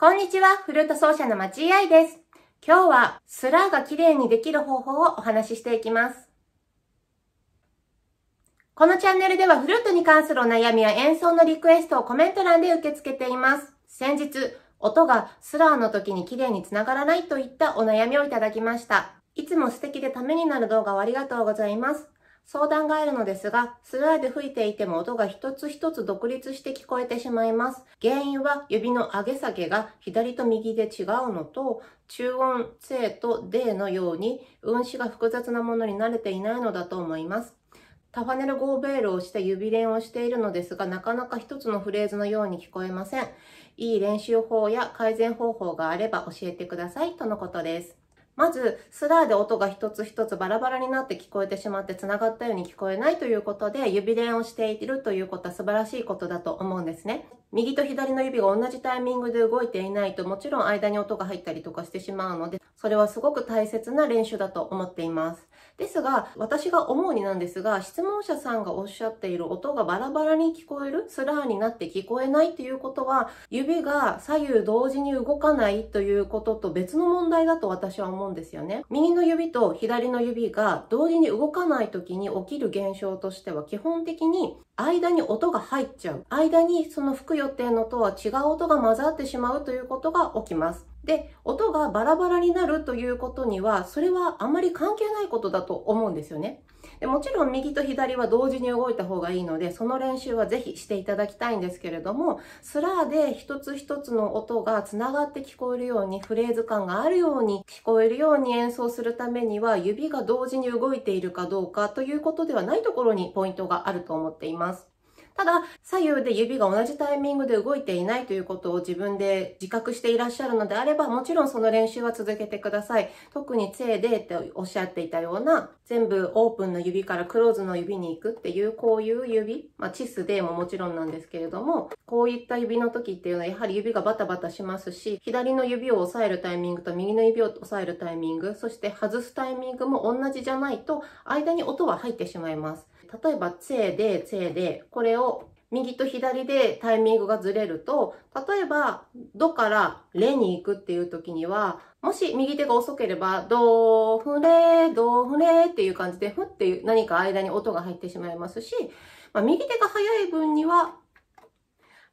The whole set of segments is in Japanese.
こんにちは、フルート奏者の町井愛です。今日はスラーが綺麗にできる方法をお話ししていきます。このチャンネルではフルートに関するお悩みや演奏のリクエストをコメント欄で受け付けています。先日、音がスラーの時に綺麗につながらないといったお悩みをいただきました。いつも素敵でためになる動画をありがとうございます。相談があるのですが、スライで吹いていても音が一つ一つ独立して聞こえてしまいます。原因は指の上げ下げが左と右で違うのと、中音正と D のように運指が複雑なものに慣れていないのだと思います。タファネルゴーベールをして指練をしているのですが、なかなか一つのフレーズのように聞こえません。いい練習法や改善方法があれば教えてくださいとのことです。まず、スラーで音が一つ一つバラバラになって聞こえてしまって繋がったように聞こえないということで、指練をしているということは素晴らしいことだと思うんですね。右と左の指が同じタイミングで動いていないともちろん間に音が入ったりとかしてしまうのでそれはすごく大切な練習だと思っていますですが私が思うになんですが質問者さんがおっしゃっている音がバラバラに聞こえるスラーになって聞こえないっていうことは指が左右同時に動かないということと別の問題だと私は思うんですよね右の指と左の指が同時に動かない時に起きる現象としては基本的に間に音が入っちゃう。間にその吹く予定のとは違う音が混ざってしまうということが起きます。で、音がバラバラになるということには、それはあまり関係ないことだと思うんですよね。でもちろん右と左は同時に動いた方がいいので、その練習はぜひしていただきたいんですけれども、スラーで一つ一つの音が繋がって聞こえるように、フレーズ感があるように聞こえるように演奏するためには、指が同時に動いているかどうかということではないところにポイントがあると思っています。ただ、左右で指が同じタイミングで動いていないということを自分で自覚していらっしゃるのであれば、もちろんその練習は続けてください。特に正でっておっしゃっていたような、全部オープンの指からクローズの指に行くっていう、こういう指、まあ、チスでももちろんなんですけれども、こういった指の時っていうのは、やはり指がバタバタしますし、左の指を押さえるタイミングと右の指を押さえるタイミング、そして外すタイミングも同じじゃないと、間に音は入ってしまいます。例えば、つえで、つえで、これを右と左でタイミングがずれると、例えば、ドからレに行くっていう時には、もし右手が遅ければ、ドーフレー、ドーフレーっていう感じで、ふっていう何か間に音が入ってしまいますし、まあ、右手が速い分には、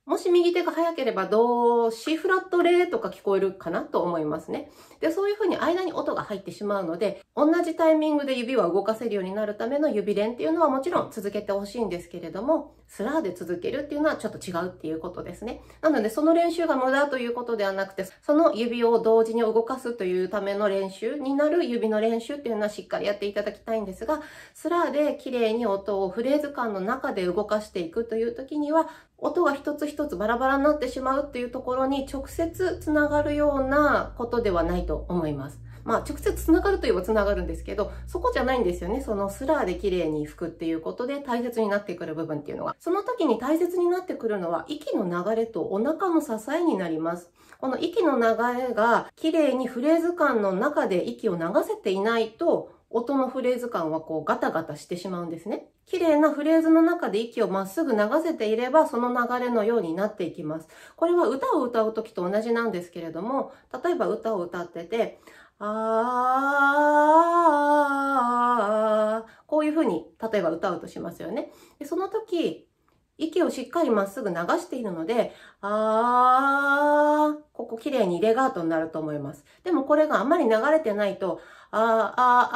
もし右手が早ければ、ド、シフラットレとか聞こえるかなと思いますね。で、そういう風に間に音が入ってしまうので、同じタイミングで指は動かせるようになるための指練っていうのはもちろん続けてほしいんですけれども、スラーで続けるっていうのはちょっと違うっていうことですね。なので、その練習が無駄ということではなくて、その指を同時に動かすというための練習になる指の練習っていうのはしっかりやっていただきたいんですが、スラーで綺麗に音をフレーズ感の中で動かしていくという時には、音が一つ一つバラバラになってしまうっていうところに直接つながるようなことではないと思います。まあ直接つながるといえばつながるんですけど、そこじゃないんですよね。そのスラーで綺麗に吹くっていうことで大切になってくる部分っていうのが。その時に大切になってくるのは息の流れとお腹の支えになります。この息の流れが綺麗にフレーズ感の中で息を流せていないと、音のフレーズ感はこうガタガタしてしまうんですね。綺麗なフレーズの中で息をまっすぐ流せていれば、その流れのようになっていきます。これは歌を歌う時と同じなんですけれども、例えば歌を歌ってて、あー、こういうふうに、例えば歌うとしますよね。でその時、息をしっかりまっすぐ流しているので、あー、ここ綺麗にレガートになると思います。でもこれがあんまり流れてないと、ああ、あ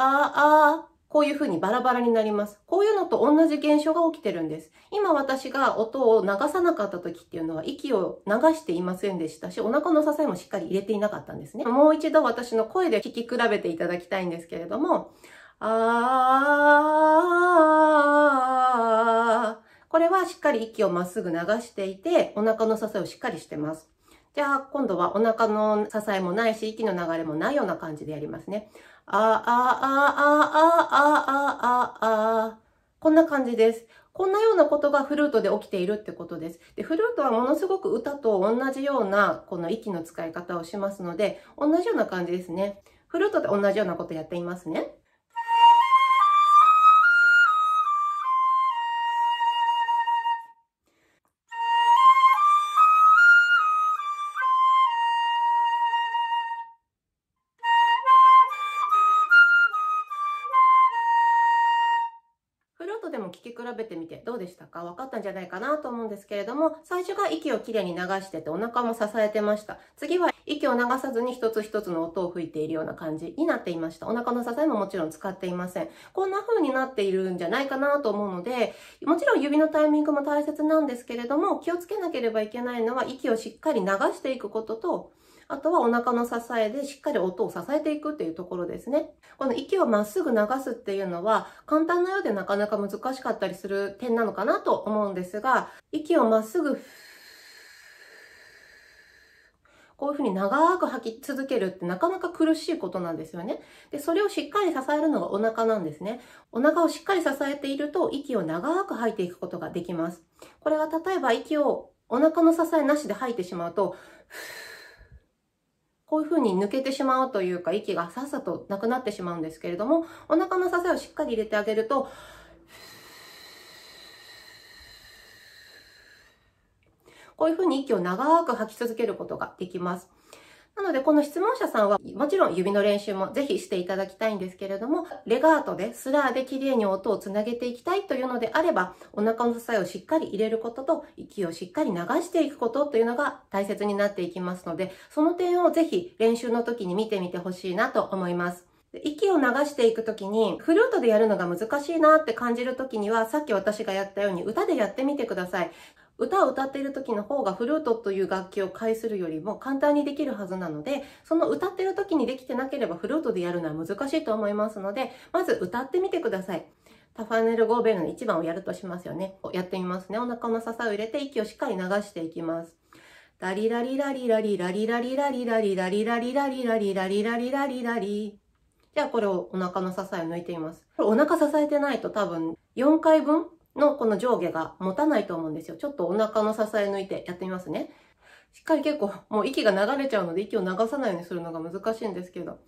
あ、こういう風にバラバラになります。こういうのと同じ現象が起きてるんです。今私が音を流さなかった時っていうのは息を流していませんでしたし、お腹の支えもしっかり入れていなかったんですね。もう一度私の声で聞き比べていただきたいんですけれども、あー、これはしっかり息をまっすぐ流していて、お腹の支えをしっかりしてます。じゃあ、今度はお腹の支えもないし、息の流れもないような感じでやりますね。あ、あ、あ、あ、あ、あ、あ、あ、あ、こんな感じです。こんなようなことがフルートで起きているってことです。で、フルートはものすごく歌と同じような、この息の使い方をしますので、同じような感じですね。フルートで同じようなことやっていますね。聞き比べてみてどうでしたか分かったんじゃないかなと思うんですけれども、最初が息をきれいに流しててお腹も支えてました。次は息を流さずに一つ一つの音を吹いているような感じになっていました。お腹の支えももちろん使っていません。こんな風になっているんじゃないかなと思うので、もちろん指のタイミングも大切なんですけれども、気をつけなければいけないのは息をしっかり流していくことと、あとはお腹の支えでしっかり音を支えていくっていうところですね。この息をまっすぐ流すっていうのは簡単なようでなかなか難しかったりする点なのかなと思うんですが、息をまっすぐこういうふうに長く吐き続けるってなかなか苦しいことなんですよね。で、それをしっかり支えるのがお腹なんですね。お腹をしっかり支えていると息を長く吐いていくことができます。これは例えば息をお腹の支えなしで吐いてしまうと、こういうふうに抜けてしまうというか、息がさっさとなくなってしまうんですけれども、お腹の支えをしっかり入れてあげると、こういうふうに息を長く吐き続けることができます。ので、この質問者さんは、もちろん指の練習もぜひしていただきたいんですけれども、レガートで、スラーで綺麗に音をつなげていきたいというのであれば、お腹の支えをしっかり入れることと、息をしっかり流していくことというのが大切になっていきますので、その点をぜひ練習の時に見てみてほしいなと思います。息を流していくときに、フルートでやるのが難しいなって感じるときには、さっき私がやったように歌でやってみてください。歌を歌っている時の方がフルートという楽器を介するよりも簡単にできるはずなので、その歌ってる時にできてなければフルートでやるのは難しいと思いますので、まず歌ってみてください。タファネル・ゴーベルの1番をやるとしますよね。やってみますね。お腹の支えを入れて息をしっかり流していきます。ダリラリラリラリラリラリラリラリラリラリラリラリラリラリラリラリ。じゃあこれをお腹の支えを抜いてみます。これお腹支えてないと多分4回分のこの上下が持たないと思うんですよ。ちょっとお腹の支え抜いてやってみますね。しっかり結構もう息が流れちゃうので息を流さないようにするのが難しいんですけど。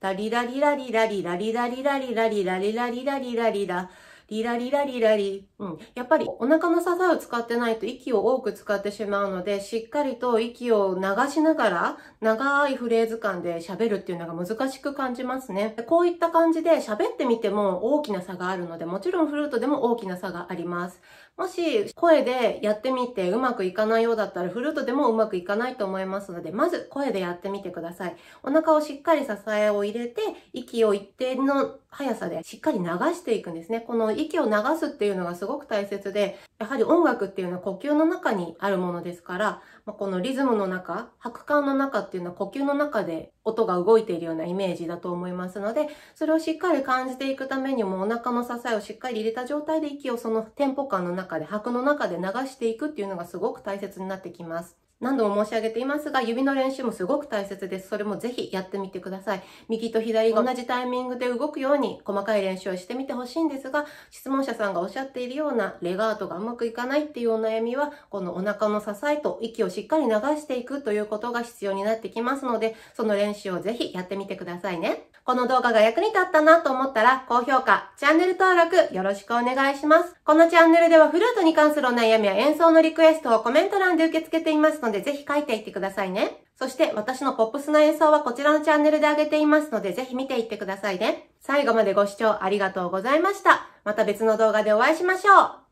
ダリラリラリラリラリラリラリラリラリラリラリラリラリラリラリラリ。うん。やっぱりお腹の支えを使ってないと息を多く使ってしまうので、しっかりと息を流しながら、長いフレーズ感で喋るっていうのが難しく感じますね。こういった感じで喋ってみても大きな差があるので、もちろんフルートでも大きな差があります。もし声でやってみてうまくいかないようだったらフルートでもうまくいかないと思いますので、まず声でやってみてください。お腹をしっかり支えを入れて、息を一定の速さでしっかり流していくんですね。この息を流すっていうのがすごく大切で、やはり音楽っていうのは呼吸の中にあるものですから、まあ、このリズムの中、拍感の中っていうのは呼吸の中で音が動いているようなイメージだと思いますので、それをしっかり感じていくためにもお腹の支えをしっかり入れた状態で息をそのテンポ感の中で、拍の中で流していくっていうのがすごく大切になってきます。何度も申し上げていますが、指の練習もすごく大切です。それもぜひやってみてください。右と左が同じタイミングで動くように細かい練習をしてみてほしいんですが、質問者さんがおっしゃっているようなレガートがうまくいかないっていうお悩みは、このお腹の支えと息をしっかり流していくということが必要になってきますので、その練習をぜひやってみてくださいね。この動画が役に立ったなと思ったら、高評価、チャンネル登録よろしくお願いします。このチャンネルではフルートに関するお悩みや演奏のリクエストをコメント欄で受け付けていますので、のでぜひ書いていってくださいね。そして私のポップスの演奏はこちらのチャンネルで上げていますのでぜひ見ていってくださいね。最後までご視聴ありがとうございました。また別の動画でお会いしましょう。